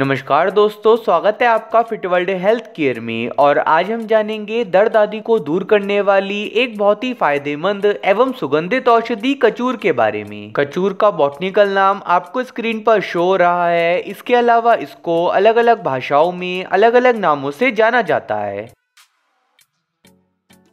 नमस्कार दोस्तों स्वागत है आपका फिट वर्ल्ड हेल्थ केयर में और आज हम जानेंगे दर्द आदि को दूर करने वाली एक बहुत ही फायदेमंद एवं सुगंधित औषधि कचूर के बारे में कचूर का बॉटनिकल नाम आपको स्क्रीन पर शो हो रहा है इसके अलावा इसको अलग अलग भाषाओं में अलग अलग नामों से जाना जाता है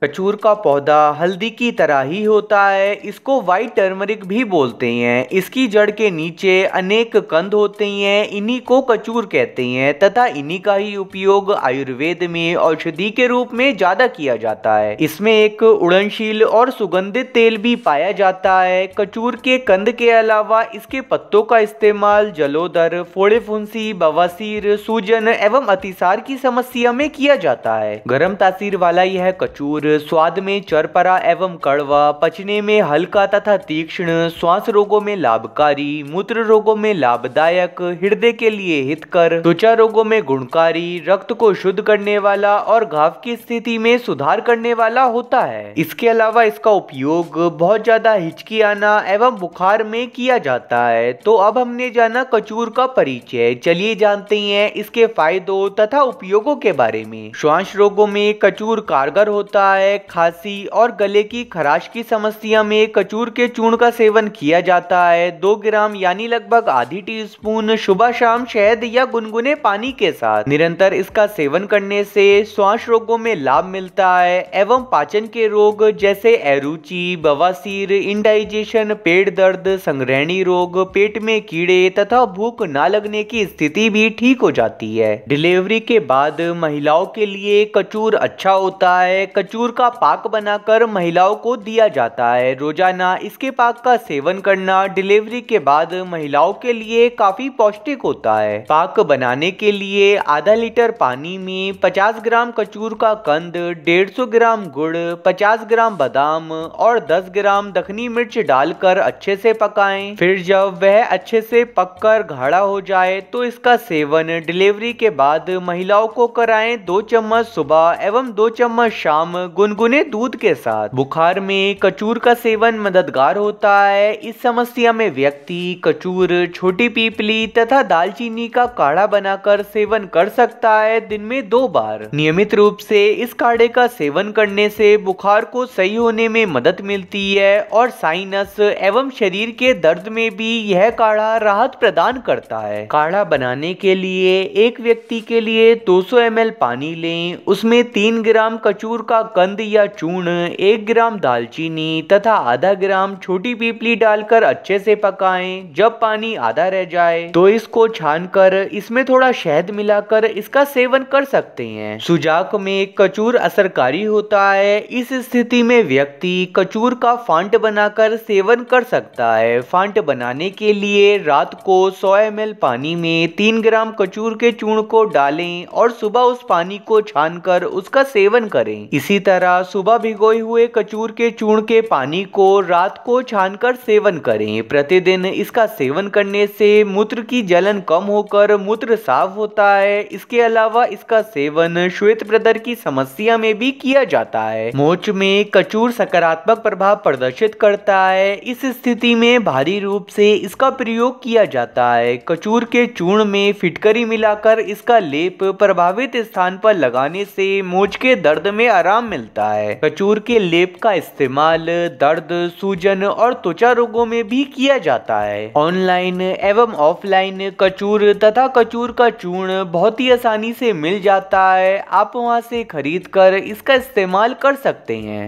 कचूर का पौधा हल्दी की तरह ही होता है इसको वाइट टर्मरिक भी बोलते हैं इसकी जड़ के नीचे अनेक कंद होते हैं इन्हीं को कचूर कहते हैं तथा इन्हीं का ही उपयोग आयुर्वेद में औषधि के रूप में ज़्यादा किया जाता है इसमें एक उड़नशील और सुगंधित तेल भी पाया जाता है कचूर के कंद के अलावा इसके पत्तों का इस्तेमाल जलोदर फोड़े फुंसी बवासीर सूजन एवं अतिसार की समस्या में किया जाता है गर्म तासीर वाला यह कचूर स्वाद में चरपरा एवं कड़वा पचने में हल्का तथा तीक्ष्ण श्वास रोगों में लाभकारी मूत्र रोगों में लाभदायक हृदय के लिए हितकर त्वचा रोगों में गुणकारी रक्त को शुद्ध करने वाला और घाव की स्थिति में सुधार करने वाला होता है इसके अलावा इसका उपयोग बहुत ज्यादा हिचकी आना एवं बुखार में किया जाता है तो अब हमने जाना कचूर का परिचय चलिए जानते हैं इसके फायदों तथा उपयोगों के बारे में श्वास रोगों में कचूर कारगर होता है है खांसी और गले की खराश की समस्या में कचूर के चूर्ण का सेवन किया जाता है दो ग्राम यानी लगभग आधी टीस्पून सुबह शाम शहद या गुनगुने पानी के साथ निरंतर इसका सेवन करने से श्वास रोगों में लाभ मिलता है एवं पाचन के रोग जैसे एरुचि बवासीर इंडाइजेशन पेट दर्द संग्रहणी रोग पेट में कीड़े तथा भूख न लगने की स्थिति भी ठीक हो जाती है डिलीवरी के बाद महिलाओं के लिए कचूर अच्छा होता है कचूर खजूर का पाक बनाकर महिलाओं को दिया जाता है रोजाना इसके पाक का सेवन करना डिलीवरी के बाद महिलाओं के लिए काफी पौष्टिक होता है पाक बनाने के लिए आधा लीटर पानी में 50 ग्राम कचूर का कंद 150 ग्राम गुड़ 50 ग्राम बादाम और 10 ग्राम दखनी मिर्च डालकर अच्छे से पकाएं फिर जब वह अच्छे से पककर गाढ़ा हो जाए तो इसका सेवन डिलीवरी के बाद महिलाओं को कराएं दो चम्मच सुबह एवं दो चम्मच शाम गुनगुने दूध के साथ बुखार में कचूर का सेवन मददगार होता है इस समस्या में व्यक्ति कचूर छोटी पीपली तथा दालचीनी का काढ़ा बनाकर सेवन कर सकता है दिन में दो बार नियमित रूप से इस काढ़े का सेवन करने से बुखार को सही होने में मदद मिलती है और साइनस एवं शरीर के दर्द में भी यह काढ़ा राहत प्रदान करता है काढ़ा बनाने के लिए एक व्यक्ति के लिए 200 ml पानी लें उसमें 3 ग्राम कचूर का कन कंद या चूर्ण एक ग्राम दालचीनी तथा आधा ग्राम छोटी पीपली डालकर अच्छे से पकाएं जब पानी आधा रह जाए तो इसको छानकर इसमें थोड़ा शहद मिलाकर इसका सेवन कर सकते हैं सुजाक में कचूर असरकारी होता है इस स्थिति में व्यक्ति कचूर का फांट बनाकर सेवन कर सकता है फांट बनाने के लिए रात को सौ एम पानी में तीन ग्राम कचूर के चूर्ण को डालें और सुबह उस पानी को छानकर उसका सेवन करें इसी तरह तरह सुबह भिगोए हुए कचूर के चूर्ण के पानी को रात को छानकर सेवन करें प्रतिदिन इसका सेवन करने से मूत्र की जलन कम होकर मूत्र साफ होता है इसके अलावा इसका सेवन श्वेत प्रदर की समस्या में भी किया जाता है मोच में कचूर सकारात्मक प्रभाव प्रदर्शित करता है इस स्थिति में भारी रूप से इसका प्रयोग किया जाता है कचूर के चूर्ण में फिटकरी मिलाकर इसका लेप प्रभावित स्थान पर लगाने से मोच के दर्द में आराम मिलता मिलता है कचूर के लेप का इस्तेमाल दर्द सूजन और त्वचा रोगों में भी किया जाता है ऑनलाइन एवं ऑफलाइन कचूर तथा कचूर का चूर्ण बहुत ही आसानी से मिल जाता है आप वहाँ से खरीद कर इसका इस्तेमाल कर सकते हैं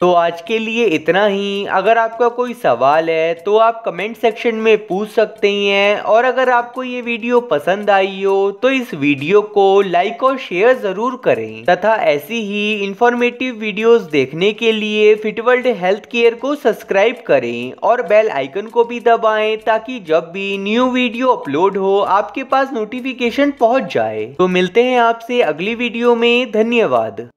तो आज के लिए इतना ही अगर आपका कोई सवाल है तो आप कमेंट सेक्शन में पूछ सकते हैं और अगर आपको ये वीडियो पसंद आई हो तो इस वीडियो को लाइक और शेयर ज़रूर करें तथा ऐसी ही इन्फॉर्मेटिव वीडियोस देखने के लिए फिटवर्ल्ड हेल्थ केयर को सब्सक्राइब करें और बेल आइकन को भी दबाएं ताकि जब भी न्यू वीडियो अपलोड हो आपके पास नोटिफिकेशन पहुँच जाए तो मिलते हैं आपसे अगली वीडियो में धन्यवाद